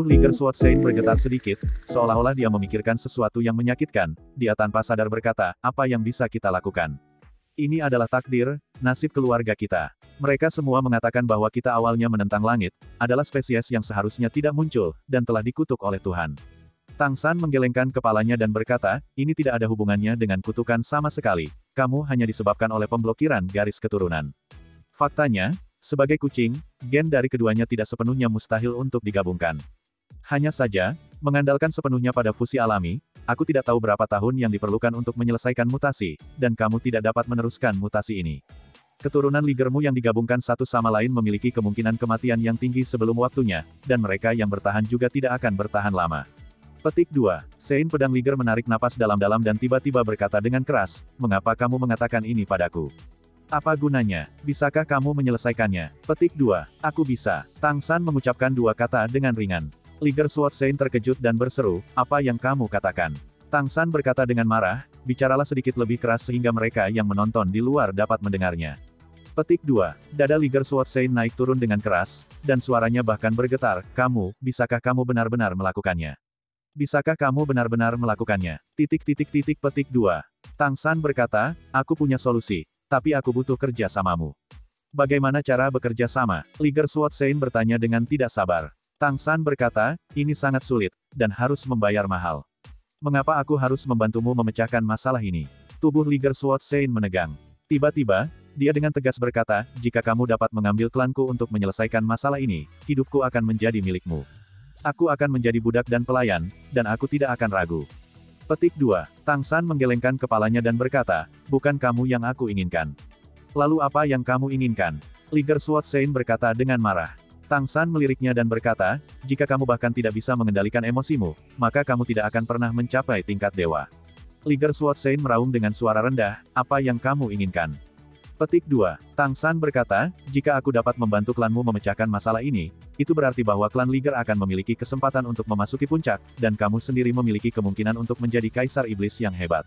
Tubuh Liger Sword Saint bergetar sedikit, seolah-olah dia memikirkan sesuatu yang menyakitkan, dia tanpa sadar berkata, apa yang bisa kita lakukan? Ini adalah takdir, nasib keluarga kita. Mereka semua mengatakan bahwa kita awalnya menentang langit, adalah spesies yang seharusnya tidak muncul, dan telah dikutuk oleh Tuhan. Tang San menggelengkan kepalanya dan berkata, ini tidak ada hubungannya dengan kutukan sama sekali, kamu hanya disebabkan oleh pemblokiran garis keturunan. Faktanya, sebagai kucing, gen dari keduanya tidak sepenuhnya mustahil untuk digabungkan. Hanya saja, mengandalkan sepenuhnya pada fusi alami, aku tidak tahu berapa tahun yang diperlukan untuk menyelesaikan mutasi, dan kamu tidak dapat meneruskan mutasi ini. Keturunan ligermu yang digabungkan satu sama lain memiliki kemungkinan kematian yang tinggi sebelum waktunya, dan mereka yang bertahan juga tidak akan bertahan lama. Petik 2. Sein Pedang Liger menarik napas dalam-dalam dan tiba-tiba berkata dengan keras, Mengapa kamu mengatakan ini padaku? Apa gunanya? Bisakah kamu menyelesaikannya? Petik 2. Aku bisa. Tang San mengucapkan dua kata dengan ringan. Liger Sword Saint terkejut dan berseru, apa yang kamu katakan? Tang San berkata dengan marah, bicaralah sedikit lebih keras sehingga mereka yang menonton di luar dapat mendengarnya. Petik 2. Dada Liger Sword Saint naik turun dengan keras, dan suaranya bahkan bergetar, kamu, bisakah kamu benar-benar melakukannya? Bisakah kamu benar-benar melakukannya? Titik titik titik petik 2. Tang San berkata, aku punya solusi, tapi aku butuh kerja samamu. Bagaimana cara bekerja sama? Liger Sword Saint bertanya dengan tidak sabar. Tang San berkata, ini sangat sulit, dan harus membayar mahal. Mengapa aku harus membantumu memecahkan masalah ini? Tubuh Liger Sword Sein menegang. Tiba-tiba, dia dengan tegas berkata, jika kamu dapat mengambil klanku untuk menyelesaikan masalah ini, hidupku akan menjadi milikmu. Aku akan menjadi budak dan pelayan, dan aku tidak akan ragu. Petik 2. Tang San menggelengkan kepalanya dan berkata, bukan kamu yang aku inginkan. Lalu apa yang kamu inginkan? Liger Sword Sein berkata dengan marah. Tang San meliriknya dan berkata, jika kamu bahkan tidak bisa mengendalikan emosimu, maka kamu tidak akan pernah mencapai tingkat dewa. Liger Sword Sein meraung dengan suara rendah, apa yang kamu inginkan? Petik 2. Tang San berkata, jika aku dapat membantu klanmu memecahkan masalah ini, itu berarti bahwa klan Liger akan memiliki kesempatan untuk memasuki puncak, dan kamu sendiri memiliki kemungkinan untuk menjadi kaisar iblis yang hebat.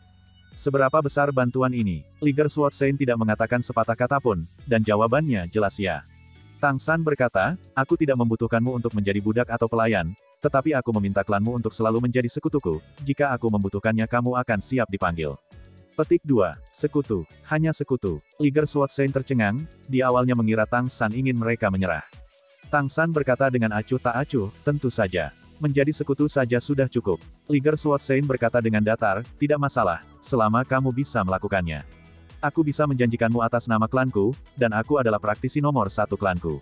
Seberapa besar bantuan ini? Liger Sword Sein tidak mengatakan sepatah kata pun, dan jawabannya jelas ya. Tang San berkata, aku tidak membutuhkanmu untuk menjadi budak atau pelayan, tetapi aku meminta klanmu untuk selalu menjadi sekutuku, jika aku membutuhkannya kamu akan siap dipanggil. Petik 2. Sekutu. Hanya sekutu. Liger Suat Saint tercengang, di awalnya mengira Tang San ingin mereka menyerah. Tang San berkata dengan acuh tak acuh, tentu saja. Menjadi sekutu saja sudah cukup. Liger Suat Saint berkata dengan datar, tidak masalah, selama kamu bisa melakukannya. Aku bisa menjanjikanmu atas nama klanku, dan aku adalah praktisi nomor satu klanku.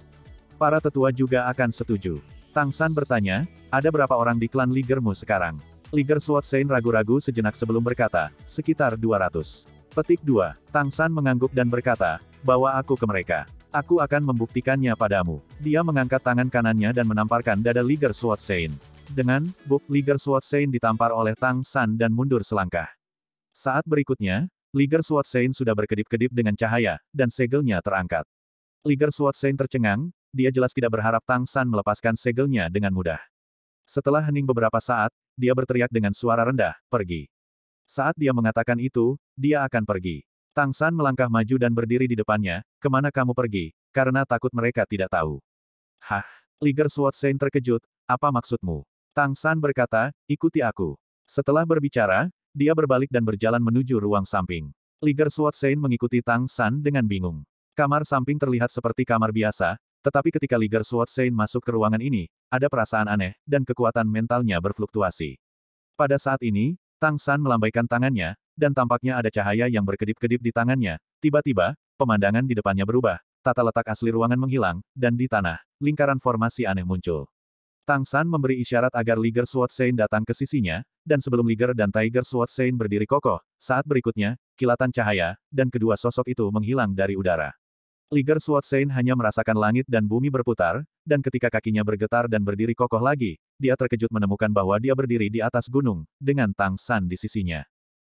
Para tetua juga akan setuju. Tang San bertanya, ada berapa orang di klan Ligermu sekarang? Liger Sword Sein ragu-ragu sejenak sebelum berkata, sekitar 200. Petik 2, Tang San mengangguk dan berkata, bawa aku ke mereka. Aku akan membuktikannya padamu. Dia mengangkat tangan kanannya dan menamparkan dada Liger Sword Sein. Dengan, buk, Liger Sword Sein ditampar oleh Tang San dan mundur selangkah. Saat berikutnya, Liger Sword Saint sudah berkedip-kedip dengan cahaya, dan segelnya terangkat. Liger Sword Saint tercengang, dia jelas tidak berharap Tang San melepaskan segelnya dengan mudah. Setelah hening beberapa saat, dia berteriak dengan suara rendah, pergi. Saat dia mengatakan itu, dia akan pergi. Tang San melangkah maju dan berdiri di depannya, kemana kamu pergi, karena takut mereka tidak tahu. Hah, Liger Sword Saint terkejut, apa maksudmu? Tang San berkata, ikuti aku. Setelah berbicara, dia berbalik dan berjalan menuju ruang samping. Liger Sword Sein mengikuti Tang San dengan bingung. Kamar samping terlihat seperti kamar biasa, tetapi ketika Liger Sword Sein masuk ke ruangan ini, ada perasaan aneh, dan kekuatan mentalnya berfluktuasi. Pada saat ini, Tang San melambaikan tangannya, dan tampaknya ada cahaya yang berkedip-kedip di tangannya. Tiba-tiba, pemandangan di depannya berubah, tata letak asli ruangan menghilang, dan di tanah, lingkaran formasi aneh muncul. Tang San memberi isyarat agar Liger Sword Saint datang ke sisinya, dan sebelum Liger dan Tiger Sword Saint berdiri kokoh, saat berikutnya, kilatan cahaya, dan kedua sosok itu menghilang dari udara. Liger Sword Saint hanya merasakan langit dan bumi berputar, dan ketika kakinya bergetar dan berdiri kokoh lagi, dia terkejut menemukan bahwa dia berdiri di atas gunung, dengan Tang San di sisinya.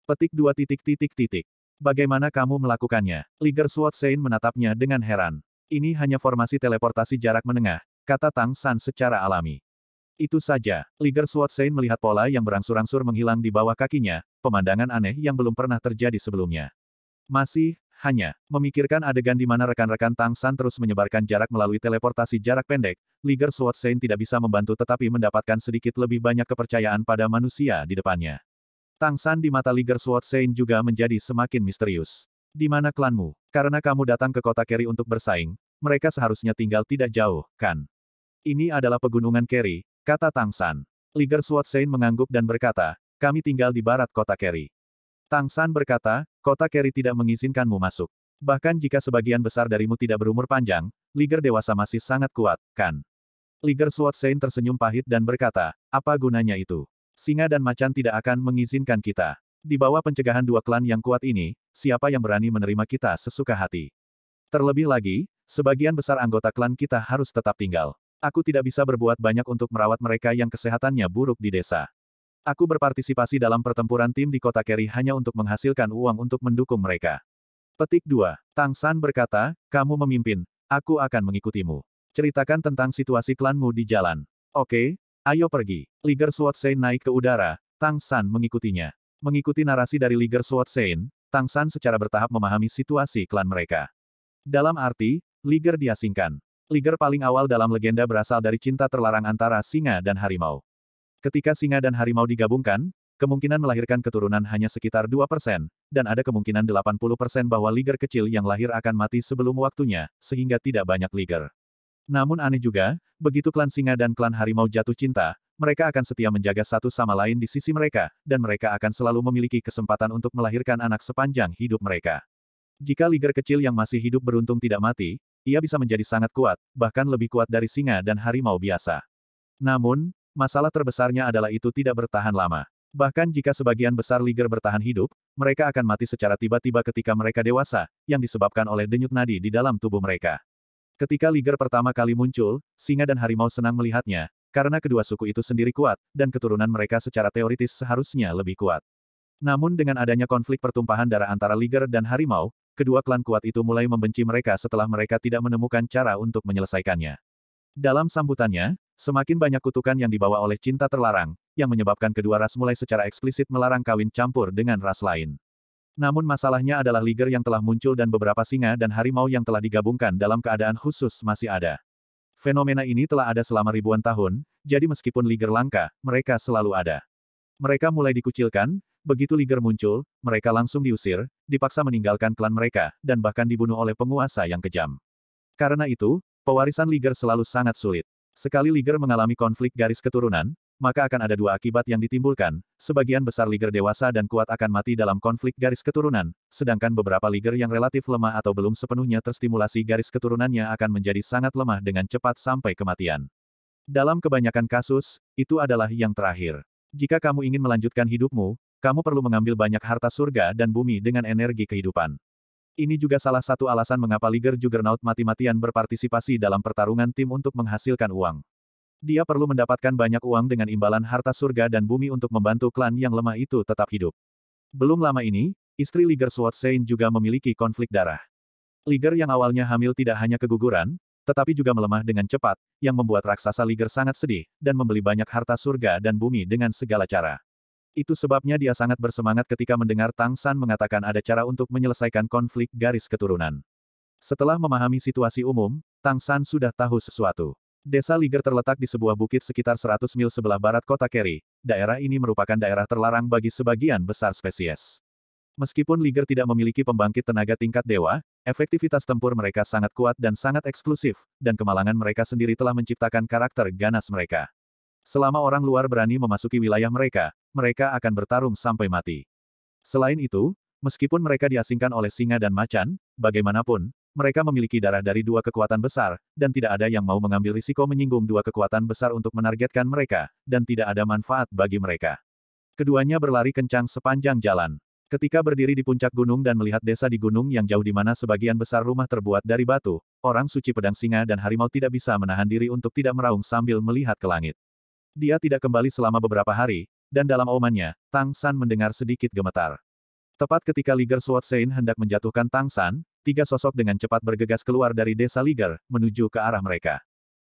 Petik dua titik titik titik. Bagaimana kamu melakukannya? Liger Sword Saint menatapnya dengan heran. Ini hanya formasi teleportasi jarak menengah, kata Tang San secara alami. Itu saja, Liger Sword Saint melihat pola yang berangsur-angsur menghilang di bawah kakinya, pemandangan aneh yang belum pernah terjadi sebelumnya. Masih, hanya, memikirkan adegan di mana rekan-rekan Tang San terus menyebarkan jarak melalui teleportasi jarak pendek, Liger Sword Saint tidak bisa membantu tetapi mendapatkan sedikit lebih banyak kepercayaan pada manusia di depannya. Tang San di mata Liger Sword Saint juga menjadi semakin misterius. Di mana klanmu? Karena kamu datang ke kota Kerry untuk bersaing, mereka seharusnya tinggal tidak jauh, kan? Ini adalah pegunungan Kerry, Kata Tang San. Liger Suat Sein mengangguk dan berkata, kami tinggal di barat kota Kerry. Tang San berkata, kota Kerry tidak mengizinkanmu masuk. Bahkan jika sebagian besar darimu tidak berumur panjang, Liger dewasa masih sangat kuat, kan? Liger Suat Sein tersenyum pahit dan berkata, apa gunanya itu? Singa dan macan tidak akan mengizinkan kita. Di bawah pencegahan dua klan yang kuat ini, siapa yang berani menerima kita sesuka hati? Terlebih lagi, sebagian besar anggota klan kita harus tetap tinggal. Aku tidak bisa berbuat banyak untuk merawat mereka yang kesehatannya buruk di desa. Aku berpartisipasi dalam pertempuran tim di kota Kerry hanya untuk menghasilkan uang untuk mendukung mereka. Petik 2. Tang San berkata, kamu memimpin, aku akan mengikutimu. Ceritakan tentang situasi klanmu di jalan. Oke, ayo pergi. Liger Suat Sein naik ke udara, Tang San mengikutinya. Mengikuti narasi dari Liger Suat Sein, Tang San secara bertahap memahami situasi klan mereka. Dalam arti, Liger diasingkan. Liger paling awal dalam legenda berasal dari cinta terlarang antara singa dan harimau. Ketika singa dan harimau digabungkan, kemungkinan melahirkan keturunan hanya sekitar 2%, dan ada kemungkinan 80% bahwa Liger kecil yang lahir akan mati sebelum waktunya, sehingga tidak banyak Liger. Namun aneh juga, begitu klan singa dan klan harimau jatuh cinta, mereka akan setia menjaga satu sama lain di sisi mereka, dan mereka akan selalu memiliki kesempatan untuk melahirkan anak sepanjang hidup mereka. Jika Liger kecil yang masih hidup beruntung tidak mati, ia bisa menjadi sangat kuat, bahkan lebih kuat dari singa dan harimau biasa. Namun, masalah terbesarnya adalah itu tidak bertahan lama. Bahkan jika sebagian besar Liger bertahan hidup, mereka akan mati secara tiba-tiba ketika mereka dewasa, yang disebabkan oleh denyut nadi di dalam tubuh mereka. Ketika Liger pertama kali muncul, singa dan harimau senang melihatnya, karena kedua suku itu sendiri kuat, dan keturunan mereka secara teoritis seharusnya lebih kuat. Namun dengan adanya konflik pertumpahan darah antara Liger dan harimau, kedua klan kuat itu mulai membenci mereka setelah mereka tidak menemukan cara untuk menyelesaikannya. Dalam sambutannya, semakin banyak kutukan yang dibawa oleh cinta terlarang, yang menyebabkan kedua ras mulai secara eksplisit melarang kawin campur dengan ras lain. Namun masalahnya adalah Liger yang telah muncul dan beberapa singa dan harimau yang telah digabungkan dalam keadaan khusus masih ada. Fenomena ini telah ada selama ribuan tahun, jadi meskipun Liger langka, mereka selalu ada. Mereka mulai dikucilkan, begitu Liger muncul, mereka langsung diusir, dipaksa meninggalkan klan mereka, dan bahkan dibunuh oleh penguasa yang kejam. Karena itu, pewarisan Liger selalu sangat sulit. Sekali Liger mengalami konflik garis keturunan, maka akan ada dua akibat yang ditimbulkan, sebagian besar Liger dewasa dan kuat akan mati dalam konflik garis keturunan, sedangkan beberapa Liger yang relatif lemah atau belum sepenuhnya terstimulasi garis keturunannya akan menjadi sangat lemah dengan cepat sampai kematian. Dalam kebanyakan kasus, itu adalah yang terakhir. Jika kamu ingin melanjutkan hidupmu, kamu perlu mengambil banyak harta surga dan bumi dengan energi kehidupan. Ini juga salah satu alasan mengapa Liger Juggernaut mati-matian berpartisipasi dalam pertarungan tim untuk menghasilkan uang. Dia perlu mendapatkan banyak uang dengan imbalan harta surga dan bumi untuk membantu klan yang lemah itu tetap hidup. Belum lama ini, istri Liger Sword Saint juga memiliki konflik darah. Liger yang awalnya hamil tidak hanya keguguran, tetapi juga melemah dengan cepat, yang membuat raksasa Liger sangat sedih, dan membeli banyak harta surga dan bumi dengan segala cara. Itu sebabnya dia sangat bersemangat ketika mendengar Tang San mengatakan ada cara untuk menyelesaikan konflik garis keturunan. Setelah memahami situasi umum, Tang San sudah tahu sesuatu. Desa Liger terletak di sebuah bukit sekitar 100 mil sebelah barat kota Kerry. Daerah ini merupakan daerah terlarang bagi sebagian besar spesies. Meskipun Liger tidak memiliki pembangkit tenaga tingkat dewa, efektivitas tempur mereka sangat kuat dan sangat eksklusif, dan kemalangan mereka sendiri telah menciptakan karakter ganas mereka. Selama orang luar berani memasuki wilayah mereka, mereka akan bertarung sampai mati. Selain itu, meskipun mereka diasingkan oleh singa dan macan, bagaimanapun, mereka memiliki darah dari dua kekuatan besar, dan tidak ada yang mau mengambil risiko menyinggung dua kekuatan besar untuk menargetkan mereka, dan tidak ada manfaat bagi mereka. Keduanya berlari kencang sepanjang jalan. Ketika berdiri di puncak gunung dan melihat desa di gunung yang jauh di mana sebagian besar rumah terbuat dari batu, orang suci pedang singa dan harimau tidak bisa menahan diri untuk tidak meraung sambil melihat ke langit. Dia tidak kembali selama beberapa hari, dan dalam aumannya, Tang San mendengar sedikit gemetar. Tepat ketika Liger Sword Sein hendak menjatuhkan Tang San, tiga sosok dengan cepat bergegas keluar dari desa Liger, menuju ke arah mereka.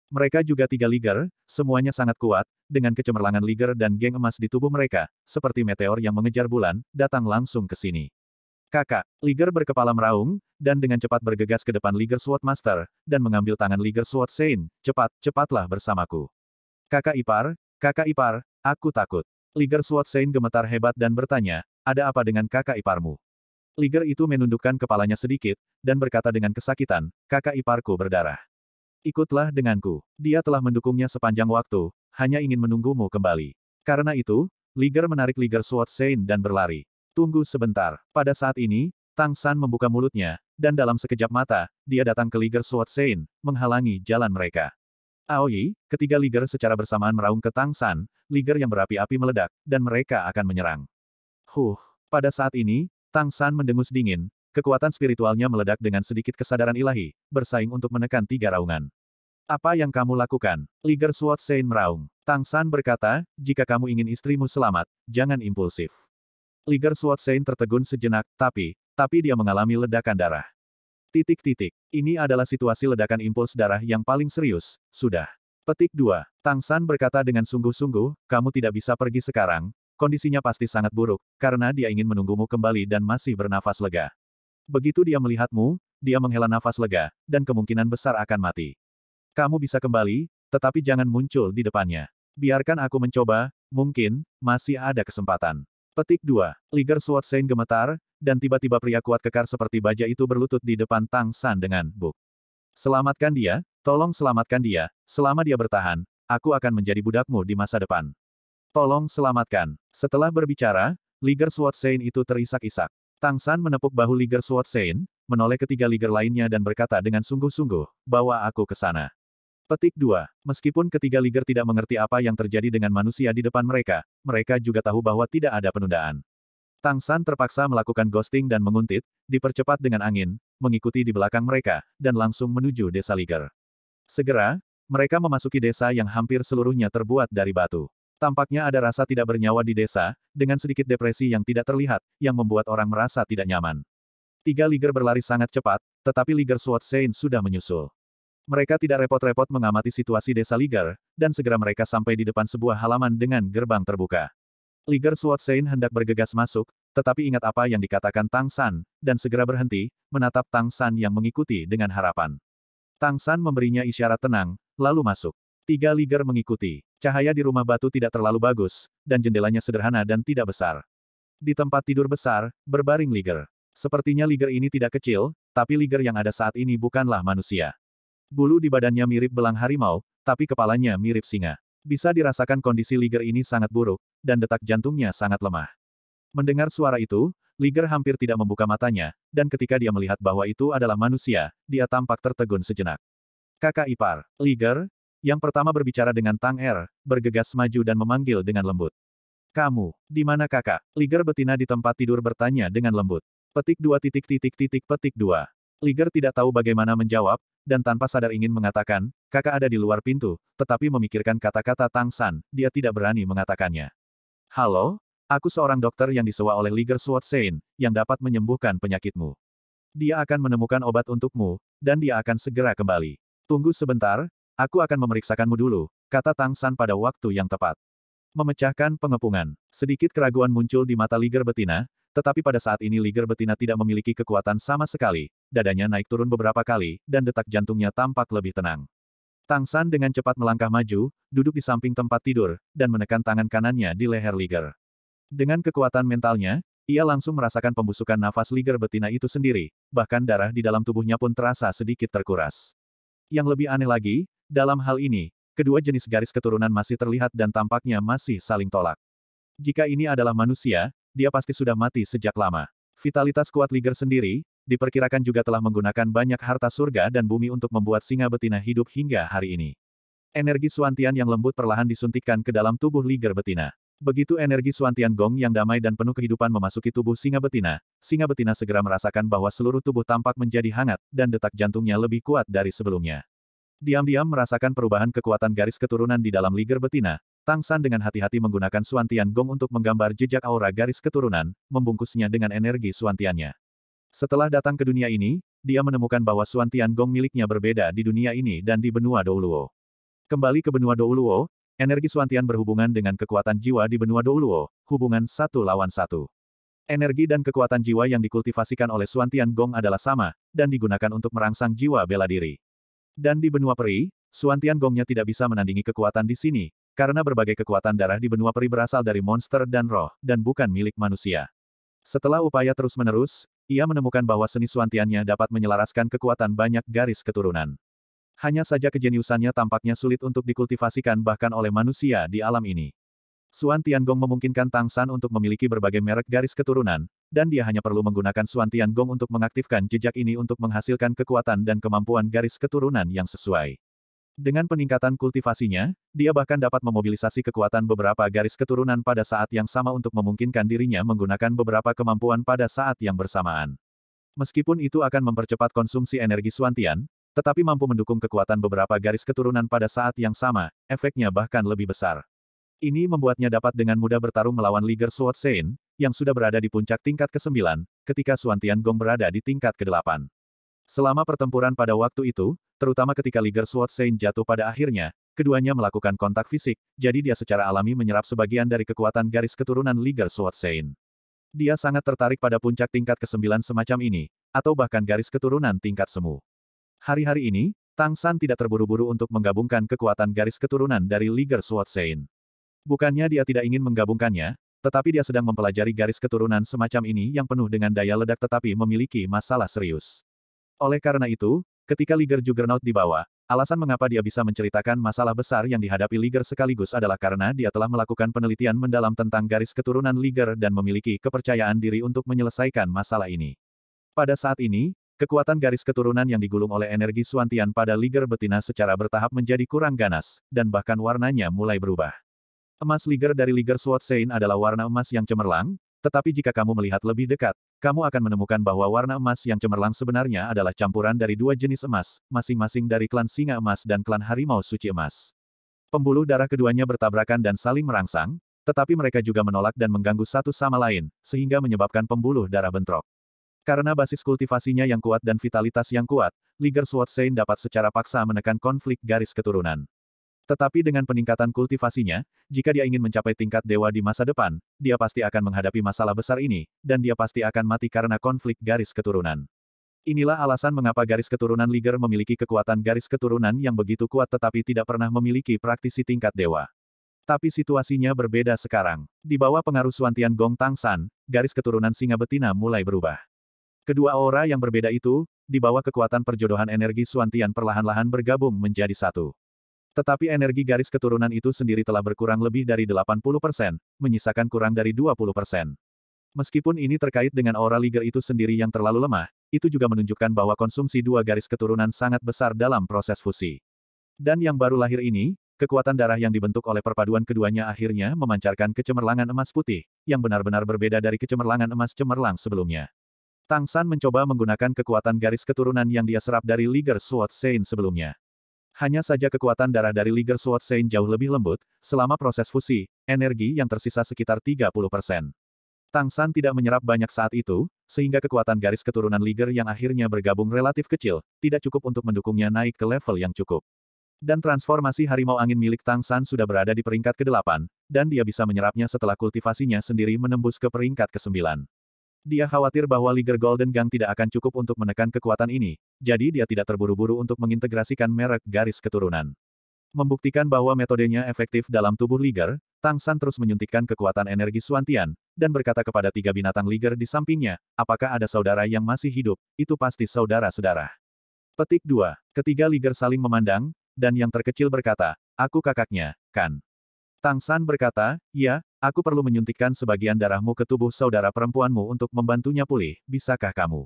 Mereka juga tiga Liger, semuanya sangat kuat, dengan kecemerlangan Liger dan geng emas di tubuh mereka, seperti meteor yang mengejar bulan, datang langsung ke sini. Kakak, Liger berkepala meraung, dan dengan cepat bergegas ke depan Liger Sword Master, dan mengambil tangan Liger Sword Sein, cepat, cepatlah bersamaku. Kakak ipar, kakak ipar, aku takut. Liger Suat Sein gemetar hebat dan bertanya, ada apa dengan kakak iparmu? Liger itu menundukkan kepalanya sedikit, dan berkata dengan kesakitan, kakak iparku berdarah. Ikutlah denganku. Dia telah mendukungnya sepanjang waktu, hanya ingin menunggumu kembali. Karena itu, Liger menarik Liger Suat Sein dan berlari. Tunggu sebentar. Pada saat ini, Tang San membuka mulutnya, dan dalam sekejap mata, dia datang ke Liger Suat Sein, menghalangi jalan mereka. Aoi, ketiga Liger secara bersamaan meraung ke Tang San, Liger yang berapi-api meledak, dan mereka akan menyerang. Huh, pada saat ini, Tang San mendengus dingin, kekuatan spiritualnya meledak dengan sedikit kesadaran ilahi, bersaing untuk menekan tiga raungan. Apa yang kamu lakukan? Liger Suot Sein meraung. Tang San berkata, jika kamu ingin istrimu selamat, jangan impulsif. Liger Suot Sein tertegun sejenak, tapi, tapi dia mengalami ledakan darah. Titik-titik. Ini adalah situasi ledakan impuls darah yang paling serius, sudah. Petik 2. Tang San berkata dengan sungguh-sungguh, kamu tidak bisa pergi sekarang, kondisinya pasti sangat buruk, karena dia ingin menunggumu kembali dan masih bernafas lega. Begitu dia melihatmu, dia menghela nafas lega, dan kemungkinan besar akan mati. Kamu bisa kembali, tetapi jangan muncul di depannya. Biarkan aku mencoba, mungkin, masih ada kesempatan. Petik 2. Liger Sword Sein gemetar, dan tiba-tiba pria kuat kekar seperti baja itu berlutut di depan Tang San dengan buk. Selamatkan dia, tolong selamatkan dia, selama dia bertahan, aku akan menjadi budakmu di masa depan. Tolong selamatkan. Setelah berbicara, Liger Sword Sein itu terisak-isak. Tang San menepuk bahu Liger Sword Sein, menoleh ketiga Liger lainnya dan berkata dengan sungguh-sungguh, bawa aku ke sana. Petik 2. Meskipun ketiga Liger tidak mengerti apa yang terjadi dengan manusia di depan mereka, mereka juga tahu bahwa tidak ada penundaan. Tang San terpaksa melakukan ghosting dan menguntit, dipercepat dengan angin, mengikuti di belakang mereka, dan langsung menuju desa Liger. Segera, mereka memasuki desa yang hampir seluruhnya terbuat dari batu. Tampaknya ada rasa tidak bernyawa di desa, dengan sedikit depresi yang tidak terlihat, yang membuat orang merasa tidak nyaman. Tiga Liger berlari sangat cepat, tetapi Liger Swat Saint sudah menyusul. Mereka tidak repot-repot mengamati situasi desa Ligar, dan segera mereka sampai di depan sebuah halaman dengan gerbang terbuka. Ligar Swatsein hendak bergegas masuk, tetapi ingat apa yang dikatakan Tang San, dan segera berhenti, menatap Tang San yang mengikuti dengan harapan. Tang San memberinya isyarat tenang, lalu masuk. Tiga Ligar mengikuti. Cahaya di rumah batu tidak terlalu bagus, dan jendelanya sederhana dan tidak besar. Di tempat tidur besar, berbaring Ligar. Sepertinya Ligar ini tidak kecil, tapi Ligar yang ada saat ini bukanlah manusia. Bulu di badannya mirip belang harimau, tapi kepalanya mirip singa. Bisa dirasakan kondisi Liger ini sangat buruk, dan detak jantungnya sangat lemah. Mendengar suara itu, Liger hampir tidak membuka matanya, dan ketika dia melihat bahwa itu adalah manusia, dia tampak tertegun sejenak. Kakak ipar, Liger, yang pertama berbicara dengan Tang Er, bergegas maju dan memanggil dengan lembut. Kamu, di mana kakak? Liger betina di tempat tidur bertanya dengan lembut. Petik dua titik titik titik petik dua. Liger tidak tahu bagaimana menjawab, dan tanpa sadar ingin mengatakan, kakak ada di luar pintu, tetapi memikirkan kata-kata Tang San, dia tidak berani mengatakannya. Halo, aku seorang dokter yang disewa oleh Liger Sword Sein, yang dapat menyembuhkan penyakitmu. Dia akan menemukan obat untukmu, dan dia akan segera kembali. Tunggu sebentar, aku akan memeriksakanmu dulu, kata Tang San pada waktu yang tepat. Memecahkan pengepungan, sedikit keraguan muncul di mata Liger betina, tetapi pada saat ini Liger betina tidak memiliki kekuatan sama sekali, dadanya naik turun beberapa kali, dan detak jantungnya tampak lebih tenang. Tang San dengan cepat melangkah maju, duduk di samping tempat tidur, dan menekan tangan kanannya di leher Liger. Dengan kekuatan mentalnya, ia langsung merasakan pembusukan nafas Liger betina itu sendiri, bahkan darah di dalam tubuhnya pun terasa sedikit terkuras. Yang lebih aneh lagi, dalam hal ini, kedua jenis garis keturunan masih terlihat dan tampaknya masih saling tolak. Jika ini adalah manusia, dia pasti sudah mati sejak lama. Vitalitas kuat Liger sendiri, diperkirakan juga telah menggunakan banyak harta surga dan bumi untuk membuat singa betina hidup hingga hari ini. Energi suantian yang lembut perlahan disuntikkan ke dalam tubuh Liger betina. Begitu energi suantian gong yang damai dan penuh kehidupan memasuki tubuh singa betina, singa betina segera merasakan bahwa seluruh tubuh tampak menjadi hangat, dan detak jantungnya lebih kuat dari sebelumnya. Diam-diam merasakan perubahan kekuatan garis keturunan di dalam liger betina, Tang San dengan hati-hati menggunakan Suantian Gong untuk menggambar jejak aura garis keturunan, membungkusnya dengan energi Suantiannya. Setelah datang ke dunia ini, dia menemukan bahwa Suantian Gong miliknya berbeda di dunia ini dan di benua Douluo. Kembali ke benua Douluo, energi Suantian berhubungan dengan kekuatan jiwa di benua Douluo, hubungan satu lawan satu. Energi dan kekuatan jiwa yang dikultivasikan oleh Suantian Gong adalah sama, dan digunakan untuk merangsang jiwa bela diri. Dan di benua peri, Suantian Gongnya tidak bisa menandingi kekuatan di sini, karena berbagai kekuatan darah di benua peri berasal dari monster dan roh, dan bukan milik manusia. Setelah upaya terus-menerus, ia menemukan bahwa seni suantiannya dapat menyelaraskan kekuatan banyak garis keturunan. Hanya saja kejeniusannya tampaknya sulit untuk dikultivasikan bahkan oleh manusia di alam ini. Suan Tiangong memungkinkan Tang San untuk memiliki berbagai merek garis keturunan, dan dia hanya perlu menggunakan Suan Tiangong untuk mengaktifkan jejak ini untuk menghasilkan kekuatan dan kemampuan garis keturunan yang sesuai. Dengan peningkatan kultivasinya, dia bahkan dapat memobilisasi kekuatan beberapa garis keturunan pada saat yang sama untuk memungkinkan dirinya menggunakan beberapa kemampuan pada saat yang bersamaan. Meskipun itu akan mempercepat konsumsi energi Suantian, tetapi mampu mendukung kekuatan beberapa garis keturunan pada saat yang sama, efeknya bahkan lebih besar. Ini membuatnya dapat dengan mudah bertarung melawan Liger Sword Sein, yang sudah berada di puncak tingkat ke-9, ketika Suantian Gong berada di tingkat ke-8. Selama pertempuran pada waktu itu, terutama ketika Liger Sword Saint jatuh pada akhirnya, keduanya melakukan kontak fisik, jadi dia secara alami menyerap sebagian dari kekuatan garis keturunan Liger Sword Saint. Dia sangat tertarik pada puncak tingkat ke-9 semacam ini, atau bahkan garis keturunan tingkat semu. Hari-hari ini, Tang San tidak terburu-buru untuk menggabungkan kekuatan garis keturunan dari Liger Sword Saint. Bukannya dia tidak ingin menggabungkannya, tetapi dia sedang mempelajari garis keturunan semacam ini yang penuh dengan daya ledak tetapi memiliki masalah serius. Oleh karena itu, ketika Liger Juggernaut dibawa, alasan mengapa dia bisa menceritakan masalah besar yang dihadapi Liger sekaligus adalah karena dia telah melakukan penelitian mendalam tentang garis keturunan Liger dan memiliki kepercayaan diri untuk menyelesaikan masalah ini. Pada saat ini, kekuatan garis keturunan yang digulung oleh energi suantian pada Liger betina secara bertahap menjadi kurang ganas, dan bahkan warnanya mulai berubah. Emas Liger dari Liger Sword Saint adalah warna emas yang cemerlang, tetapi jika kamu melihat lebih dekat, kamu akan menemukan bahwa warna emas yang cemerlang sebenarnya adalah campuran dari dua jenis emas, masing-masing dari klan singa emas dan klan harimau suci emas. Pembuluh darah keduanya bertabrakan dan saling merangsang, tetapi mereka juga menolak dan mengganggu satu sama lain, sehingga menyebabkan pembuluh darah bentrok. Karena basis kultivasinya yang kuat dan vitalitas yang kuat, Liger Swatsein dapat secara paksa menekan konflik garis keturunan. Tetapi dengan peningkatan kultivasinya, jika dia ingin mencapai tingkat dewa di masa depan, dia pasti akan menghadapi masalah besar ini, dan dia pasti akan mati karena konflik garis keturunan. Inilah alasan mengapa garis keturunan Liger memiliki kekuatan garis keturunan yang begitu kuat tetapi tidak pernah memiliki praktisi tingkat dewa. Tapi situasinya berbeda sekarang. Di bawah pengaruh Suantian Gong Tang San, garis keturunan singa betina mulai berubah. Kedua aura yang berbeda itu, di bawah kekuatan perjodohan energi Suantian perlahan-lahan bergabung menjadi satu. Tetapi energi garis keturunan itu sendiri telah berkurang lebih dari 80%, menyisakan kurang dari 20%. Meskipun ini terkait dengan aura Liger itu sendiri yang terlalu lemah, itu juga menunjukkan bahwa konsumsi dua garis keturunan sangat besar dalam proses fusi. Dan yang baru lahir ini, kekuatan darah yang dibentuk oleh perpaduan keduanya akhirnya memancarkan kecemerlangan emas putih, yang benar-benar berbeda dari kecemerlangan emas cemerlang sebelumnya. Tang San mencoba menggunakan kekuatan garis keturunan yang dia serap dari Liger Sword Saint sebelumnya. Hanya saja kekuatan darah dari Liger Sword Saint jauh lebih lembut, selama proses fusi, energi yang tersisa sekitar 30 persen. Tang San tidak menyerap banyak saat itu, sehingga kekuatan garis keturunan Liger yang akhirnya bergabung relatif kecil, tidak cukup untuk mendukungnya naik ke level yang cukup. Dan transformasi harimau angin milik Tang San sudah berada di peringkat ke-8, dan dia bisa menyerapnya setelah kultivasinya sendiri menembus ke peringkat ke-9. Dia khawatir bahwa Liger Golden Gang tidak akan cukup untuk menekan kekuatan ini, jadi dia tidak terburu-buru untuk mengintegrasikan merek garis keturunan. Membuktikan bahwa metodenya efektif dalam tubuh Liger, Tang San terus menyuntikkan kekuatan energi Suantian, dan berkata kepada tiga binatang Liger di sampingnya, apakah ada saudara yang masih hidup, itu pasti saudara-saudara. Petik 2. Ketiga Liger saling memandang, dan yang terkecil berkata, aku kakaknya, kan? Tang San berkata, ya, Aku perlu menyuntikkan sebagian darahmu ke tubuh saudara perempuanmu untuk membantunya pulih, bisakah kamu?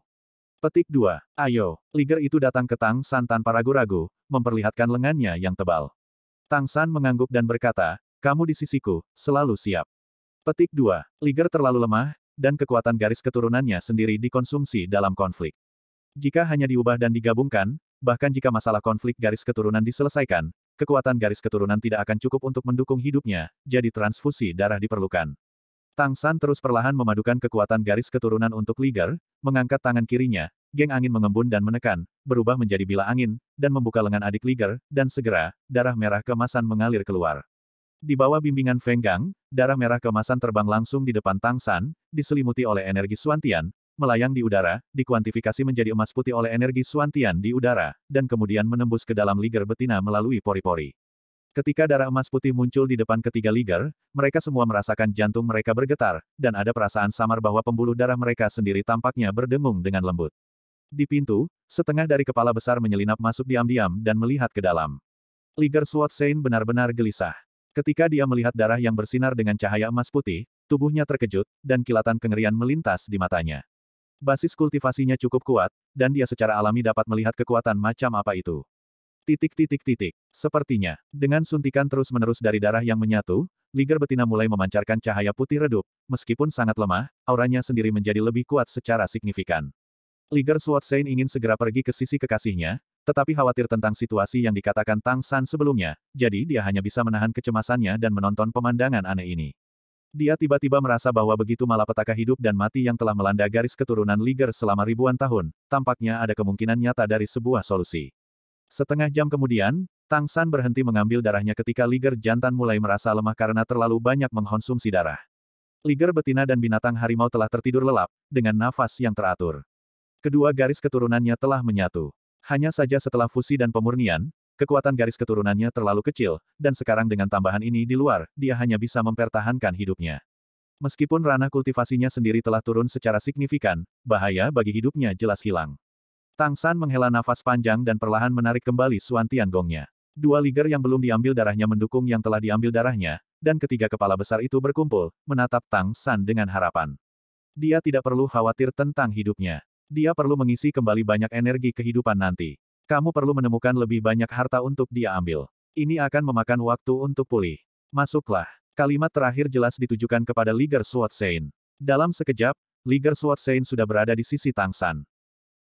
Petik 2. Ayo, Liger itu datang ke Tang San tanpa ragu-ragu, memperlihatkan lengannya yang tebal. Tang San mengangguk dan berkata, kamu di sisiku, selalu siap. Petik 2. Liger terlalu lemah, dan kekuatan garis keturunannya sendiri dikonsumsi dalam konflik. Jika hanya diubah dan digabungkan, bahkan jika masalah konflik garis keturunan diselesaikan, kekuatan garis keturunan tidak akan cukup untuk mendukung hidupnya, jadi transfusi darah diperlukan. Tang San terus perlahan memadukan kekuatan garis keturunan untuk Liger, mengangkat tangan kirinya, geng angin mengembun dan menekan, berubah menjadi bila angin, dan membuka lengan adik Liger, dan segera, darah merah kemasan mengalir keluar. Di bawah bimbingan Feng Gang, darah merah kemasan terbang langsung di depan Tang San, diselimuti oleh energi Suantian, melayang di udara, dikuantifikasi menjadi emas putih oleh energi Suantian di udara, dan kemudian menembus ke dalam liger betina melalui pori-pori. Ketika darah emas putih muncul di depan ketiga liger, mereka semua merasakan jantung mereka bergetar, dan ada perasaan samar bahwa pembuluh darah mereka sendiri tampaknya berdengung dengan lembut. Di pintu, setengah dari kepala besar menyelinap masuk diam-diam dan melihat ke dalam. Liger Swatsein Sein benar-benar gelisah. Ketika dia melihat darah yang bersinar dengan cahaya emas putih, tubuhnya terkejut, dan kilatan kengerian melintas di matanya. Basis kultivasinya cukup kuat, dan dia secara alami dapat melihat kekuatan macam apa itu. Titik-titik-titik. Sepertinya, dengan suntikan terus-menerus dari darah yang menyatu, Liger betina mulai memancarkan cahaya putih redup. Meskipun sangat lemah, auranya sendiri menjadi lebih kuat secara signifikan. Liger Swat Sein ingin segera pergi ke sisi kekasihnya, tetapi khawatir tentang situasi yang dikatakan Tang San sebelumnya, jadi dia hanya bisa menahan kecemasannya dan menonton pemandangan aneh ini. Dia tiba-tiba merasa bahwa begitu malapetaka hidup dan mati yang telah melanda garis keturunan Liger selama ribuan tahun, tampaknya ada kemungkinan nyata dari sebuah solusi. Setengah jam kemudian, Tang San berhenti mengambil darahnya ketika Liger jantan mulai merasa lemah karena terlalu banyak mengkonsumsi darah. Liger betina dan binatang harimau telah tertidur lelap, dengan nafas yang teratur. Kedua garis keturunannya telah menyatu. Hanya saja setelah fusi dan pemurnian, Kekuatan garis keturunannya terlalu kecil, dan sekarang dengan tambahan ini di luar, dia hanya bisa mempertahankan hidupnya. Meskipun ranah kultivasinya sendiri telah turun secara signifikan, bahaya bagi hidupnya jelas hilang. Tang San menghela nafas panjang dan perlahan menarik kembali Suan Gongnya. Dua liger yang belum diambil darahnya mendukung yang telah diambil darahnya, dan ketiga kepala besar itu berkumpul, menatap Tang San dengan harapan. Dia tidak perlu khawatir tentang hidupnya. Dia perlu mengisi kembali banyak energi kehidupan nanti. Kamu perlu menemukan lebih banyak harta untuk dia ambil. Ini akan memakan waktu untuk pulih. Masuklah. Kalimat terakhir jelas ditujukan kepada Liger Sword Dalam sekejap, Liger Sword Sein sudah berada di sisi Tang San.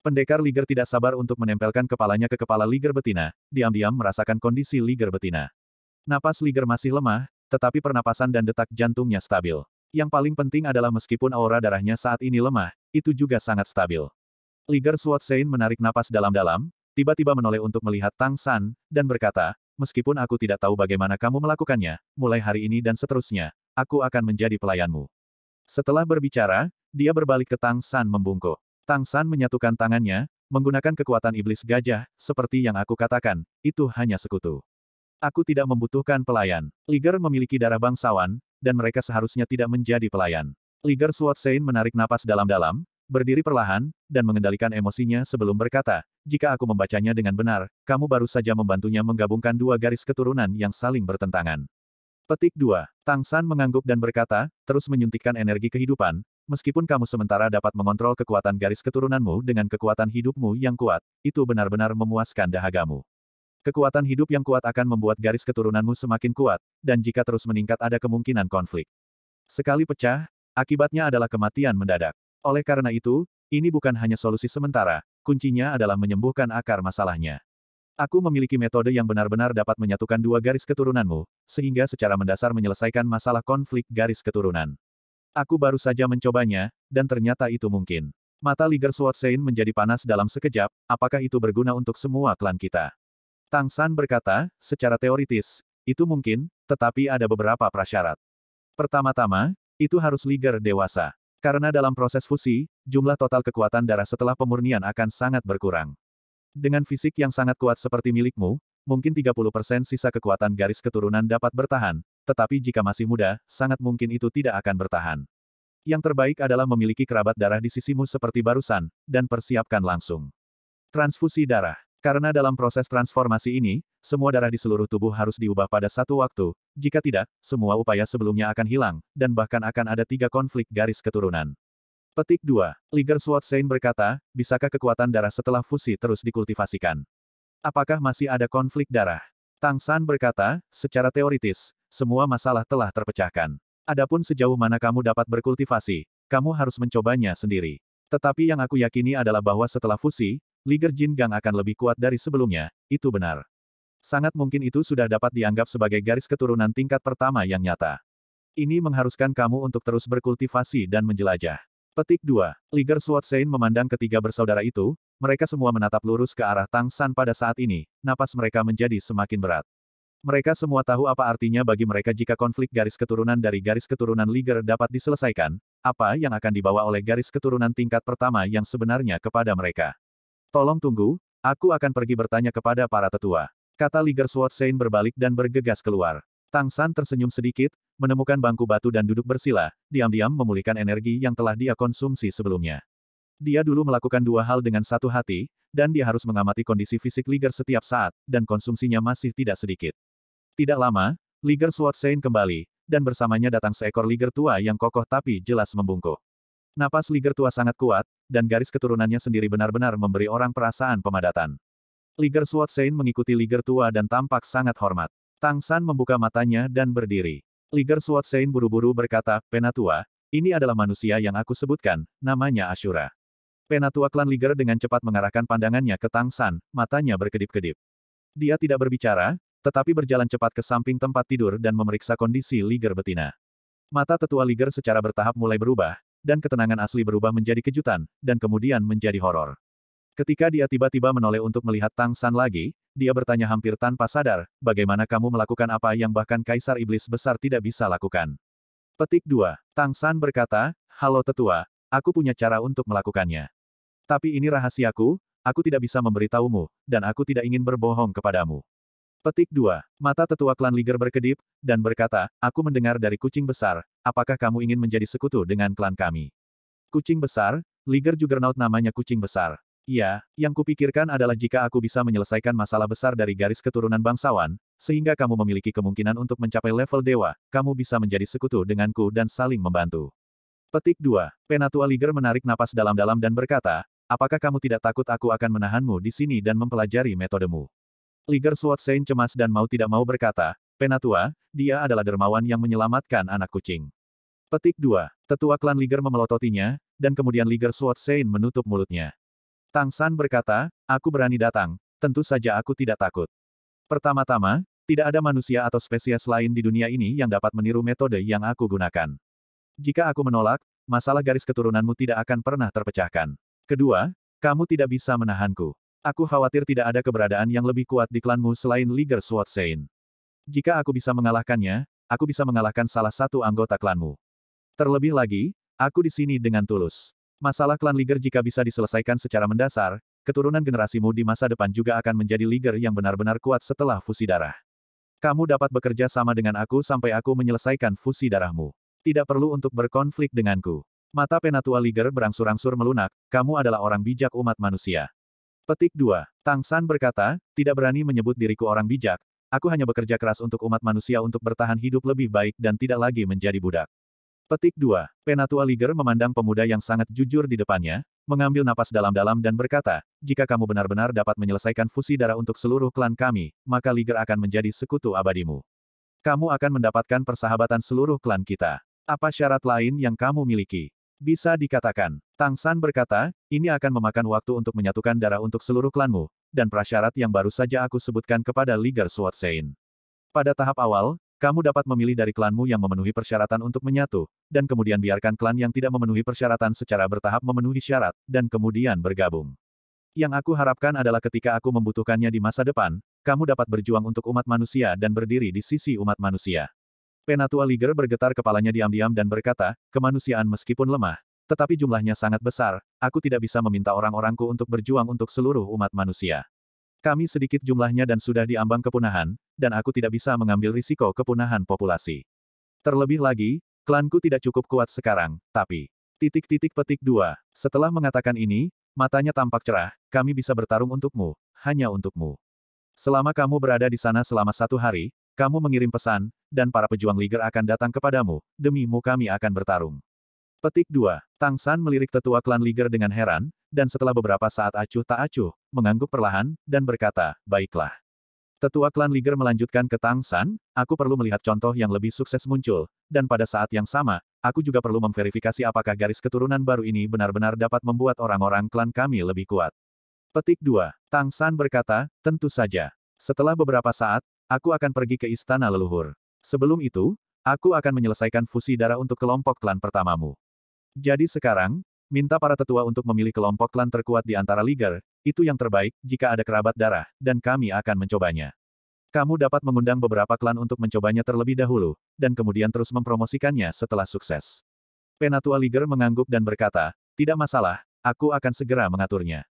Pendekar Liger tidak sabar untuk menempelkan kepalanya ke kepala Liger betina, diam-diam merasakan kondisi Liger betina. Napas Liger masih lemah, tetapi pernapasan dan detak jantungnya stabil. Yang paling penting adalah meskipun aura darahnya saat ini lemah, itu juga sangat stabil. Liger Sword Sein menarik napas dalam-dalam, tiba-tiba menoleh untuk melihat Tang San, dan berkata, meskipun aku tidak tahu bagaimana kamu melakukannya, mulai hari ini dan seterusnya, aku akan menjadi pelayanmu. Setelah berbicara, dia berbalik ke Tang San membungkuk. Tang San menyatukan tangannya, menggunakan kekuatan iblis gajah, seperti yang aku katakan, itu hanya sekutu. Aku tidak membutuhkan pelayan. Liger memiliki darah bangsawan, dan mereka seharusnya tidak menjadi pelayan. Liger Swat Sein menarik napas dalam-dalam, berdiri perlahan, dan mengendalikan emosinya sebelum berkata, jika aku membacanya dengan benar, kamu baru saja membantunya menggabungkan dua garis keturunan yang saling bertentangan. Petik 2. Tang San mengangguk dan berkata, terus menyuntikkan energi kehidupan, meskipun kamu sementara dapat mengontrol kekuatan garis keturunanmu dengan kekuatan hidupmu yang kuat, itu benar-benar memuaskan dahagamu. Kekuatan hidup yang kuat akan membuat garis keturunanmu semakin kuat, dan jika terus meningkat ada kemungkinan konflik. Sekali pecah, akibatnya adalah kematian mendadak. Oleh karena itu, ini bukan hanya solusi sementara, kuncinya adalah menyembuhkan akar masalahnya. Aku memiliki metode yang benar-benar dapat menyatukan dua garis keturunanmu, sehingga secara mendasar menyelesaikan masalah konflik garis keturunan. Aku baru saja mencobanya, dan ternyata itu mungkin. Mata Liger Swatsein menjadi panas dalam sekejap, apakah itu berguna untuk semua klan kita? Tang San berkata, secara teoritis, itu mungkin, tetapi ada beberapa prasyarat. Pertama-tama, itu harus Liger dewasa. Karena dalam proses fusi, jumlah total kekuatan darah setelah pemurnian akan sangat berkurang. Dengan fisik yang sangat kuat seperti milikmu, mungkin 30% sisa kekuatan garis keturunan dapat bertahan, tetapi jika masih muda, sangat mungkin itu tidak akan bertahan. Yang terbaik adalah memiliki kerabat darah di sisimu seperti barusan, dan persiapkan langsung. Transfusi darah karena dalam proses transformasi ini, semua darah di seluruh tubuh harus diubah pada satu waktu, jika tidak, semua upaya sebelumnya akan hilang, dan bahkan akan ada tiga konflik garis keturunan. Petik 2. Liger Sword Sein berkata, bisakah kekuatan darah setelah fusi terus dikultivasikan? Apakah masih ada konflik darah? Tang San berkata, secara teoritis, semua masalah telah terpecahkan. Adapun sejauh mana kamu dapat berkultivasi, kamu harus mencobanya sendiri. Tetapi yang aku yakini adalah bahwa setelah fusi, Liger Jin Gang akan lebih kuat dari sebelumnya, itu benar. Sangat mungkin itu sudah dapat dianggap sebagai garis keturunan tingkat pertama yang nyata. Ini mengharuskan kamu untuk terus berkultivasi dan menjelajah. Petik 2. Liger Suat Sein memandang ketiga bersaudara itu, mereka semua menatap lurus ke arah Tang San pada saat ini, napas mereka menjadi semakin berat. Mereka semua tahu apa artinya bagi mereka jika konflik garis keturunan dari garis keturunan Liger dapat diselesaikan, apa yang akan dibawa oleh garis keturunan tingkat pertama yang sebenarnya kepada mereka. Tolong tunggu, aku akan pergi bertanya kepada para tetua. Kata Liger Sword Sein berbalik dan bergegas keluar. Tang San tersenyum sedikit, menemukan bangku batu dan duduk bersila, diam-diam memulihkan energi yang telah dia konsumsi sebelumnya. Dia dulu melakukan dua hal dengan satu hati, dan dia harus mengamati kondisi fisik Liger setiap saat, dan konsumsinya masih tidak sedikit. Tidak lama, Liger Sword Sein kembali, dan bersamanya datang seekor Liger tua yang kokoh tapi jelas membungkuk. Napas Liger tua sangat kuat, dan garis keturunannya sendiri benar-benar memberi orang perasaan pemadatan. Liger Suat Sein mengikuti Liger tua dan tampak sangat hormat. Tang San membuka matanya dan berdiri. Liger Suat Sein buru-buru berkata, Penatua, ini adalah manusia yang aku sebutkan, namanya Ashura. Penatua klan Liger dengan cepat mengarahkan pandangannya ke Tang San, matanya berkedip-kedip. Dia tidak berbicara, tetapi berjalan cepat ke samping tempat tidur dan memeriksa kondisi Liger betina. Mata tetua Liger secara bertahap mulai berubah, dan ketenangan asli berubah menjadi kejutan, dan kemudian menjadi horor. Ketika dia tiba-tiba menoleh untuk melihat Tang San lagi, dia bertanya hampir tanpa sadar, bagaimana kamu melakukan apa yang bahkan Kaisar Iblis Besar tidak bisa lakukan. Petik 2. Tang San berkata, Halo tetua, aku punya cara untuk melakukannya. Tapi ini rahasiaku, aku tidak bisa memberitahumu, dan aku tidak ingin berbohong kepadamu. Petik 2. Mata tetua klan Liger berkedip, dan berkata, Aku mendengar dari kucing besar, apakah kamu ingin menjadi sekutu dengan klan kami? Kucing besar? Liger Juggernaut namanya kucing besar. Iya, yang kupikirkan adalah jika aku bisa menyelesaikan masalah besar dari garis keturunan bangsawan, sehingga kamu memiliki kemungkinan untuk mencapai level dewa, kamu bisa menjadi sekutu denganku dan saling membantu. Petik 2. Penatua Liger menarik napas dalam-dalam dan berkata, Apakah kamu tidak takut aku akan menahanmu di sini dan mempelajari metodemu? Liger Suat Sein cemas dan mau tidak mau berkata, Penatua, dia adalah dermawan yang menyelamatkan anak kucing. Petik 2. Tetua klan Liger memelototinya, dan kemudian Liger Suat Sein menutup mulutnya. Tang San berkata, aku berani datang, tentu saja aku tidak takut. Pertama-tama, tidak ada manusia atau spesies lain di dunia ini yang dapat meniru metode yang aku gunakan. Jika aku menolak, masalah garis keturunanmu tidak akan pernah terpecahkan. Kedua, kamu tidak bisa menahanku. Aku khawatir tidak ada keberadaan yang lebih kuat di klanmu selain Liger Sword Saint. Jika aku bisa mengalahkannya, aku bisa mengalahkan salah satu anggota klanmu. Terlebih lagi, aku di sini dengan tulus. Masalah klan Liger jika bisa diselesaikan secara mendasar, keturunan generasimu di masa depan juga akan menjadi Liger yang benar-benar kuat setelah fusi darah. Kamu dapat bekerja sama dengan aku sampai aku menyelesaikan fusi darahmu. Tidak perlu untuk berkonflik denganku. Mata penatua Liger berangsur-angsur melunak, kamu adalah orang bijak umat manusia. Petik 2. Tang San berkata, tidak berani menyebut diriku orang bijak, aku hanya bekerja keras untuk umat manusia untuk bertahan hidup lebih baik dan tidak lagi menjadi budak. Petik 2. Penatua Liger memandang pemuda yang sangat jujur di depannya, mengambil napas dalam-dalam dan berkata, jika kamu benar-benar dapat menyelesaikan fusi darah untuk seluruh klan kami, maka Liger akan menjadi sekutu abadimu. Kamu akan mendapatkan persahabatan seluruh klan kita. Apa syarat lain yang kamu miliki? Bisa dikatakan, Tang San berkata, ini akan memakan waktu untuk menyatukan darah untuk seluruh klanmu, dan prasyarat yang baru saja aku sebutkan kepada Ligar Suat Sein. Pada tahap awal, kamu dapat memilih dari klanmu yang memenuhi persyaratan untuk menyatu, dan kemudian biarkan klan yang tidak memenuhi persyaratan secara bertahap memenuhi syarat, dan kemudian bergabung. Yang aku harapkan adalah ketika aku membutuhkannya di masa depan, kamu dapat berjuang untuk umat manusia dan berdiri di sisi umat manusia. Penatua Liger bergetar kepalanya diam-diam dan berkata, kemanusiaan meskipun lemah, tetapi jumlahnya sangat besar, aku tidak bisa meminta orang-orangku untuk berjuang untuk seluruh umat manusia. Kami sedikit jumlahnya dan sudah diambang kepunahan, dan aku tidak bisa mengambil risiko kepunahan populasi. Terlebih lagi, klanku tidak cukup kuat sekarang, tapi... Titik-titik petik dua. Setelah mengatakan ini, matanya tampak cerah, kami bisa bertarung untukmu, hanya untukmu. Selama kamu berada di sana selama satu hari, kamu mengirim pesan, dan para pejuang Liger akan datang kepadamu, Demi demimu kami akan bertarung. Petik 2. Tang San melirik tetua klan Liger dengan heran, dan setelah beberapa saat acuh tak acuh, mengangguk perlahan, dan berkata, baiklah. Tetua klan Liger melanjutkan ke Tang San, aku perlu melihat contoh yang lebih sukses muncul, dan pada saat yang sama, aku juga perlu memverifikasi apakah garis keturunan baru ini benar-benar dapat membuat orang-orang klan kami lebih kuat. Petik 2. Tang San berkata, tentu saja. Setelah beberapa saat, Aku akan pergi ke istana leluhur. Sebelum itu, aku akan menyelesaikan fusi darah untuk kelompok klan pertamamu. Jadi sekarang, minta para tetua untuk memilih kelompok klan terkuat di antara Liger, itu yang terbaik, jika ada kerabat darah, dan kami akan mencobanya. Kamu dapat mengundang beberapa klan untuk mencobanya terlebih dahulu, dan kemudian terus mempromosikannya setelah sukses. Penatua Liger mengangguk dan berkata, tidak masalah, aku akan segera mengaturnya.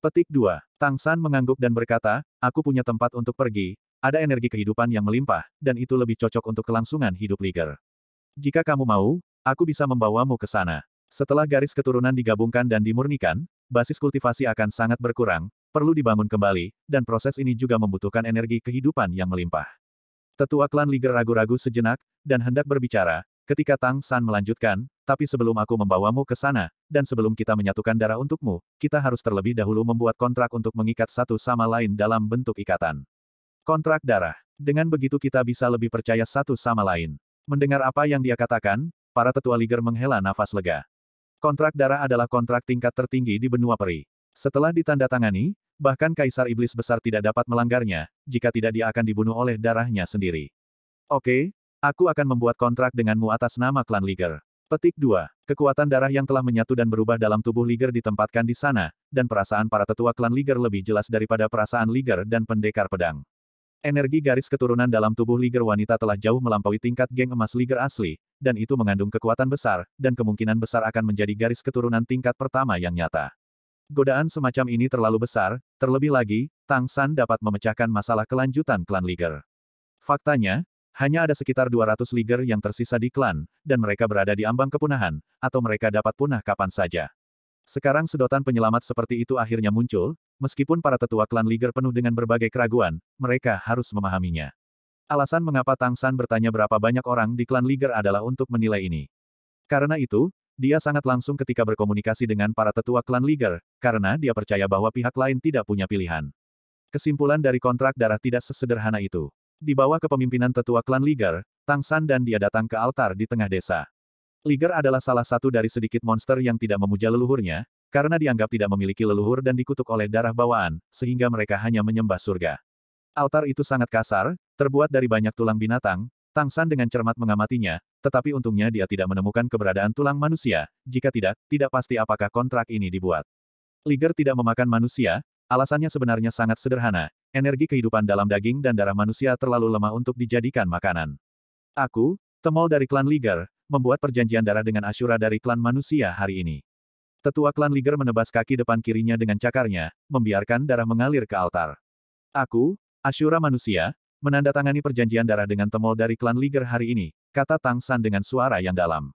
Petik 2. Tang San mengangguk dan berkata, aku punya tempat untuk pergi, ada energi kehidupan yang melimpah, dan itu lebih cocok untuk kelangsungan hidup Liger. Jika kamu mau, aku bisa membawamu ke sana. Setelah garis keturunan digabungkan dan dimurnikan, basis kultivasi akan sangat berkurang, perlu dibangun kembali, dan proses ini juga membutuhkan energi kehidupan yang melimpah. Tetua klan Liger ragu-ragu sejenak, dan hendak berbicara, ketika Tang San melanjutkan, tapi sebelum aku membawamu ke sana, dan sebelum kita menyatukan darah untukmu, kita harus terlebih dahulu membuat kontrak untuk mengikat satu sama lain dalam bentuk ikatan. Kontrak darah. Dengan begitu kita bisa lebih percaya satu sama lain. Mendengar apa yang dia katakan, para tetua Liger menghela nafas lega. Kontrak darah adalah kontrak tingkat tertinggi di benua peri. Setelah ditandatangani, bahkan Kaisar Iblis Besar tidak dapat melanggarnya, jika tidak dia akan dibunuh oleh darahnya sendiri. Oke, aku akan membuat kontrak denganmu atas nama klan Liger. Petik 2. Kekuatan darah yang telah menyatu dan berubah dalam tubuh Liger ditempatkan di sana, dan perasaan para tetua klan Liger lebih jelas daripada perasaan Liger dan pendekar pedang. Energi garis keturunan dalam tubuh Liger wanita telah jauh melampaui tingkat geng emas Liger asli, dan itu mengandung kekuatan besar, dan kemungkinan besar akan menjadi garis keturunan tingkat pertama yang nyata. Godaan semacam ini terlalu besar, terlebih lagi, Tang San dapat memecahkan masalah kelanjutan klan Liger. Faktanya, hanya ada sekitar 200 Liger yang tersisa di klan, dan mereka berada di ambang kepunahan, atau mereka dapat punah kapan saja. Sekarang sedotan penyelamat seperti itu akhirnya muncul, meskipun para tetua klan Liger penuh dengan berbagai keraguan, mereka harus memahaminya. Alasan mengapa Tang San bertanya berapa banyak orang di klan Liger adalah untuk menilai ini. Karena itu, dia sangat langsung ketika berkomunikasi dengan para tetua klan Liger, karena dia percaya bahwa pihak lain tidak punya pilihan. Kesimpulan dari kontrak darah tidak sesederhana itu. Di bawah kepemimpinan tetua klan Liger, Tang San dan dia datang ke altar di tengah desa. Liger adalah salah satu dari sedikit monster yang tidak memuja leluhurnya, karena dianggap tidak memiliki leluhur dan dikutuk oleh darah bawaan, sehingga mereka hanya menyembah surga. Altar itu sangat kasar, terbuat dari banyak tulang binatang, Tang San dengan cermat mengamatinya, tetapi untungnya dia tidak menemukan keberadaan tulang manusia, jika tidak, tidak pasti apakah kontrak ini dibuat. Liger tidak memakan manusia, alasannya sebenarnya sangat sederhana, energi kehidupan dalam daging dan darah manusia terlalu lemah untuk dijadikan makanan. Aku, Temol dari klan Liger, membuat perjanjian darah dengan Asyura dari klan manusia hari ini. Tetua klan Liger menebas kaki depan kirinya dengan cakarnya, membiarkan darah mengalir ke altar. Aku, Asyura manusia, menandatangani perjanjian darah dengan Temol dari klan Liger hari ini, kata Tang San dengan suara yang dalam.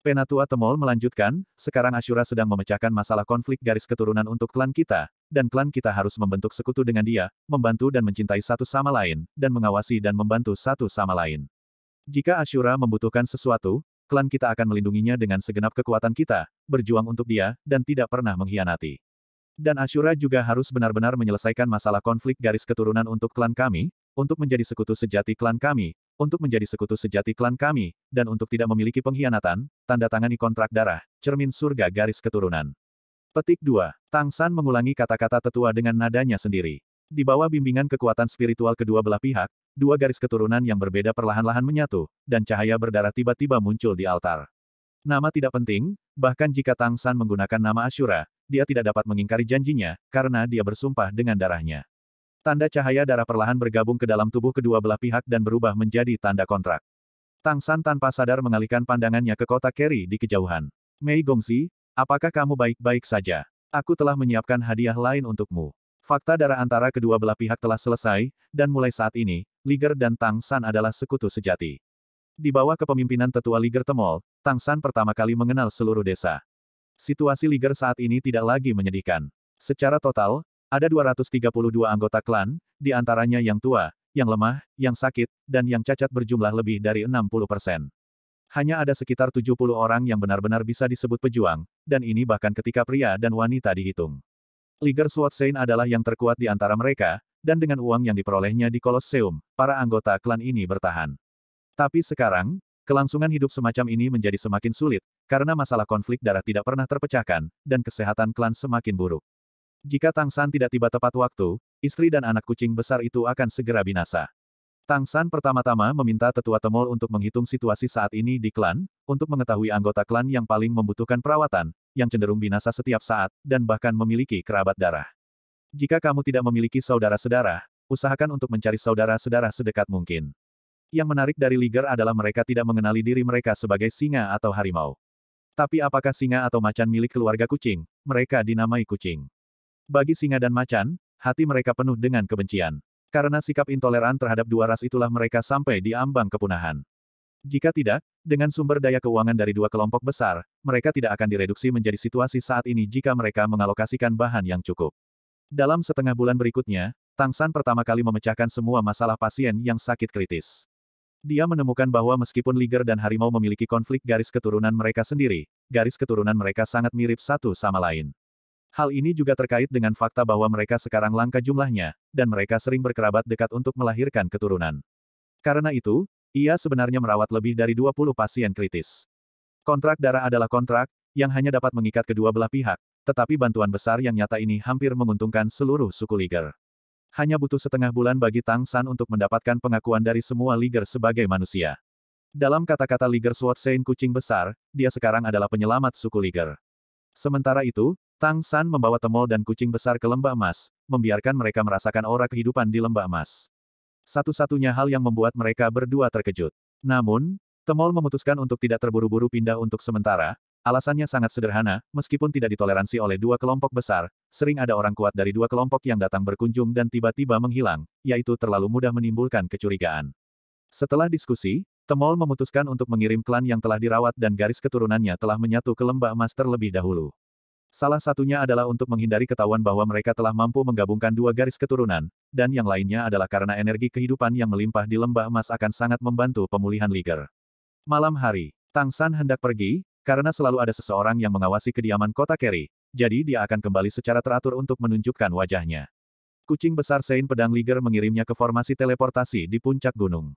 Penatua Temol melanjutkan, sekarang Asyura sedang memecahkan masalah konflik garis keturunan untuk klan kita, dan klan kita harus membentuk sekutu dengan dia, membantu dan mencintai satu sama lain, dan mengawasi dan membantu satu sama lain. Jika Asyura membutuhkan sesuatu, klan kita akan melindunginya dengan segenap kekuatan kita, berjuang untuk dia, dan tidak pernah mengkhianati. Dan Ashura juga harus benar-benar menyelesaikan masalah konflik garis keturunan untuk klan kami, untuk menjadi sekutu sejati klan kami, untuk menjadi sekutu sejati klan kami, dan untuk tidak memiliki pengkhianatan, tanda tangani kontrak darah, cermin surga garis keturunan. Petik 2. Tang San mengulangi kata-kata tetua dengan nadanya sendiri. Di bawah bimbingan kekuatan spiritual kedua belah pihak, dua garis keturunan yang berbeda perlahan-lahan menyatu, dan cahaya berdarah tiba-tiba muncul di altar. Nama tidak penting, bahkan jika Tang San menggunakan nama Ashura, dia tidak dapat mengingkari janjinya, karena dia bersumpah dengan darahnya. Tanda cahaya darah perlahan bergabung ke dalam tubuh kedua belah pihak dan berubah menjadi tanda kontrak. Tang San tanpa sadar mengalihkan pandangannya ke kota Kerry di kejauhan. Mei Gongsi, apakah kamu baik-baik saja? Aku telah menyiapkan hadiah lain untukmu. Fakta darah antara kedua belah pihak telah selesai, dan mulai saat ini, Liger dan Tang San adalah sekutu sejati. Di bawah kepemimpinan tetua Liger Temol, Tang San pertama kali mengenal seluruh desa. Situasi Liger saat ini tidak lagi menyedihkan. Secara total, ada 232 anggota klan, di antaranya yang tua, yang lemah, yang sakit, dan yang cacat berjumlah lebih dari 60 persen. Hanya ada sekitar 70 orang yang benar-benar bisa disebut pejuang, dan ini bahkan ketika pria dan wanita dihitung. Liger Sword Saint adalah yang terkuat di antara mereka, dan dengan uang yang diperolehnya di Kolosseum, para anggota klan ini bertahan. Tapi sekarang, kelangsungan hidup semacam ini menjadi semakin sulit, karena masalah konflik darah tidak pernah terpecahkan, dan kesehatan klan semakin buruk. Jika Tang San tidak tiba tepat waktu, istri dan anak kucing besar itu akan segera binasa. Tang San pertama-tama meminta tetua Temol untuk menghitung situasi saat ini di klan, untuk mengetahui anggota klan yang paling membutuhkan perawatan, yang cenderung binasa setiap saat, dan bahkan memiliki kerabat darah. Jika kamu tidak memiliki saudara sedarah, usahakan untuk mencari saudara sedarah sedekat mungkin. Yang menarik dari Liger adalah mereka tidak mengenali diri mereka sebagai singa atau harimau. Tapi apakah singa atau macan milik keluarga kucing? Mereka dinamai kucing. Bagi singa dan macan, hati mereka penuh dengan kebencian. Karena sikap intoleran terhadap dua ras itulah mereka sampai di ambang kepunahan. Jika tidak, dengan sumber daya keuangan dari dua kelompok besar, mereka tidak akan direduksi menjadi situasi saat ini jika mereka mengalokasikan bahan yang cukup. Dalam setengah bulan berikutnya, Tang San pertama kali memecahkan semua masalah pasien yang sakit kritis. Dia menemukan bahwa meskipun Liger dan Harimau memiliki konflik garis keturunan mereka sendiri, garis keturunan mereka sangat mirip satu sama lain. Hal ini juga terkait dengan fakta bahwa mereka sekarang langka jumlahnya, dan mereka sering berkerabat dekat untuk melahirkan keturunan. Karena itu, ia sebenarnya merawat lebih dari 20 pasien kritis. Kontrak darah adalah kontrak, yang hanya dapat mengikat kedua belah pihak, tetapi bantuan besar yang nyata ini hampir menguntungkan seluruh suku Liger. Hanya butuh setengah bulan bagi Tang San untuk mendapatkan pengakuan dari semua Liger sebagai manusia. Dalam kata-kata Liger Swat Sein Kucing Besar, dia sekarang adalah penyelamat suku Liger. Sementara itu, Tang San membawa temol dan kucing besar ke lembah emas, membiarkan mereka merasakan aura kehidupan di lembah emas. Satu-satunya hal yang membuat mereka berdua terkejut. Namun, Temol memutuskan untuk tidak terburu-buru pindah untuk sementara, alasannya sangat sederhana, meskipun tidak ditoleransi oleh dua kelompok besar, sering ada orang kuat dari dua kelompok yang datang berkunjung dan tiba-tiba menghilang, yaitu terlalu mudah menimbulkan kecurigaan. Setelah diskusi, Temol memutuskan untuk mengirim klan yang telah dirawat dan garis keturunannya telah menyatu ke lembah emas terlebih dahulu. Salah satunya adalah untuk menghindari ketahuan bahwa mereka telah mampu menggabungkan dua garis keturunan, dan yang lainnya adalah karena energi kehidupan yang melimpah di lembah emas akan sangat membantu pemulihan Liger. Malam hari, Tang San hendak pergi, karena selalu ada seseorang yang mengawasi kediaman kota Kerry, jadi dia akan kembali secara teratur untuk menunjukkan wajahnya. Kucing besar Sein Pedang Liger mengirimnya ke formasi teleportasi di puncak gunung.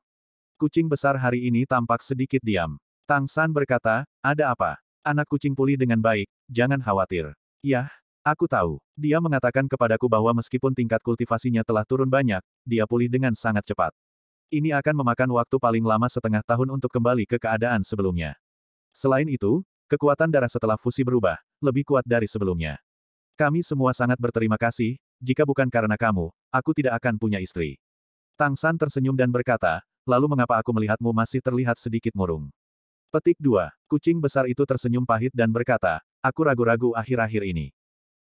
Kucing besar hari ini tampak sedikit diam. Tang San berkata, ada apa? Anak kucing pulih dengan baik, jangan khawatir. Yah, aku tahu. Dia mengatakan kepadaku bahwa meskipun tingkat kultivasinya telah turun banyak, dia pulih dengan sangat cepat. Ini akan memakan waktu paling lama setengah tahun untuk kembali ke keadaan sebelumnya. Selain itu, kekuatan darah setelah fusi berubah, lebih kuat dari sebelumnya. Kami semua sangat berterima kasih, jika bukan karena kamu, aku tidak akan punya istri. Tang San tersenyum dan berkata, lalu mengapa aku melihatmu masih terlihat sedikit murung? Petik 2. Kucing besar itu tersenyum pahit dan berkata, aku ragu-ragu akhir-akhir ini.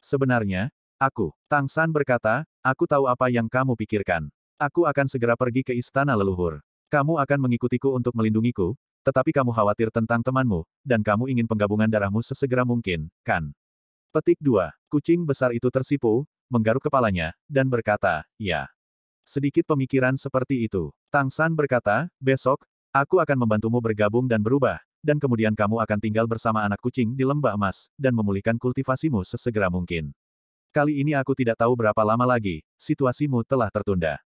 Sebenarnya, aku, Tang San berkata, aku tahu apa yang kamu pikirkan. Aku akan segera pergi ke istana leluhur. Kamu akan mengikutiku untuk melindungiku, tetapi kamu khawatir tentang temanmu, dan kamu ingin penggabungan darahmu sesegera mungkin, kan? Petik 2. Kucing besar itu tersipu, menggaruk kepalanya, dan berkata, ya. Sedikit pemikiran seperti itu. Tang San berkata, besok, Aku akan membantumu bergabung dan berubah, dan kemudian kamu akan tinggal bersama anak kucing di lembah emas, dan memulihkan kultivasimu sesegera mungkin. Kali ini aku tidak tahu berapa lama lagi, situasimu telah tertunda.